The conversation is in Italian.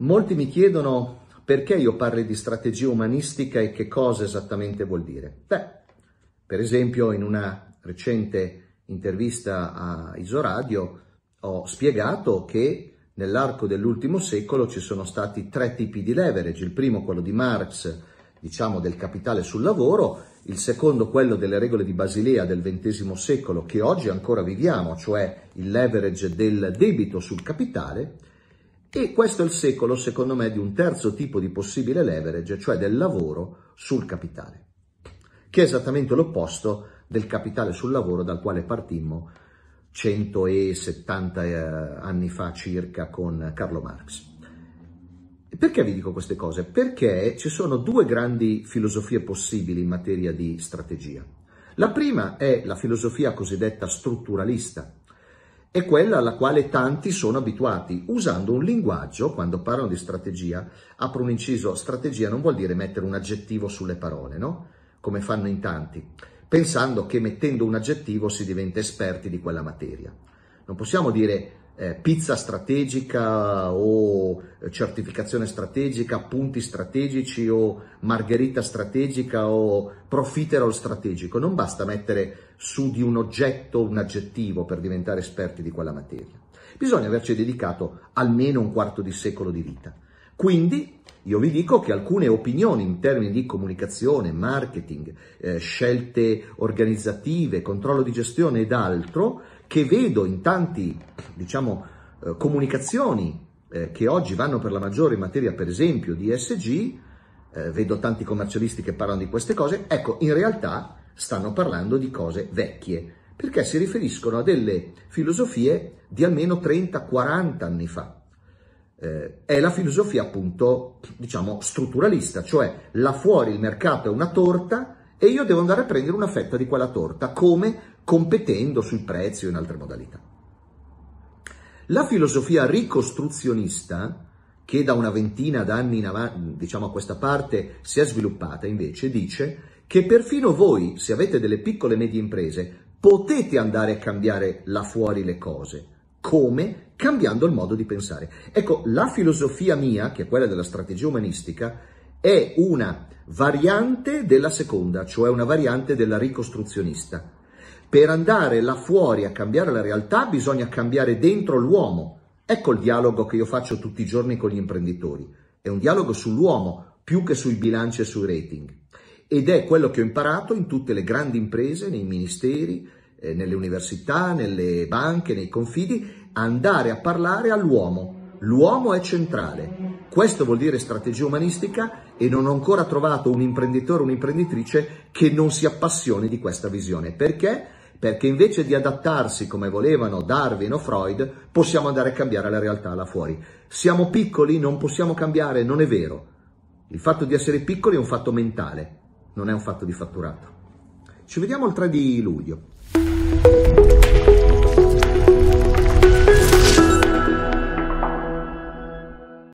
Molti mi chiedono perché io parli di strategia umanistica e che cosa esattamente vuol dire. Beh, per esempio in una recente intervista a Isoradio ho spiegato che nell'arco dell'ultimo secolo ci sono stati tre tipi di leverage, il primo quello di Marx, diciamo del capitale sul lavoro, il secondo quello delle regole di Basilea del XX secolo che oggi ancora viviamo, cioè il leverage del debito sul capitale, e questo è il secolo, secondo me, di un terzo tipo di possibile leverage, cioè del lavoro sul capitale, che è esattamente l'opposto del capitale sul lavoro dal quale partimmo 170 eh, anni fa circa con Carlo Marx. Perché vi dico queste cose? Perché ci sono due grandi filosofie possibili in materia di strategia. La prima è la filosofia cosiddetta strutturalista, è quella alla quale tanti sono abituati, usando un linguaggio, quando parlano di strategia, apro un inciso, strategia non vuol dire mettere un aggettivo sulle parole, no? Come fanno in tanti, pensando che mettendo un aggettivo si diventa esperti di quella materia. Non possiamo dire eh, pizza strategica o eh, certificazione strategica, punti strategici o margherita strategica o profiterol strategico. Non basta mettere su di un oggetto un aggettivo per diventare esperti di quella materia. Bisogna averci dedicato almeno un quarto di secolo di vita. Quindi io vi dico che alcune opinioni in termini di comunicazione, marketing, eh, scelte organizzative, controllo di gestione ed altro che vedo in tanti, diciamo, eh, comunicazioni eh, che oggi vanno per la maggiore in materia, per esempio, di ESG, eh, vedo tanti commercialisti che parlano di queste cose, ecco, in realtà stanno parlando di cose vecchie, perché si riferiscono a delle filosofie di almeno 30-40 anni fa. Eh, è la filosofia appunto, diciamo, strutturalista, cioè là fuori il mercato è una torta e io devo andare a prendere una fetta di quella torta, come competendo sui prezzi o in altre modalità. La filosofia ricostruzionista, che da una ventina d'anni in avanti, diciamo a questa parte, si è sviluppata invece, dice che perfino voi, se avete delle piccole e medie imprese, potete andare a cambiare là fuori le cose. Come? Cambiando il modo di pensare. Ecco, la filosofia mia, che è quella della strategia umanistica, è una variante della seconda, cioè una variante della ricostruzionista. Per andare là fuori a cambiare la realtà bisogna cambiare dentro l'uomo. Ecco il dialogo che io faccio tutti i giorni con gli imprenditori. È un dialogo sull'uomo più che sui bilanci e sui rating. Ed è quello che ho imparato in tutte le grandi imprese, nei ministeri, eh, nelle università, nelle banche, nei confidi, andare a parlare all'uomo. L'uomo è centrale. Questo vuol dire strategia umanistica e non ho ancora trovato un imprenditore o un'imprenditrice che non si appassioni di questa visione. Perché? perché invece di adattarsi come volevano Darwin o Freud, possiamo andare a cambiare la realtà là fuori. Siamo piccoli, non possiamo cambiare, non è vero. Il fatto di essere piccoli è un fatto mentale, non è un fatto di fatturato. Ci vediamo il 3 di luglio.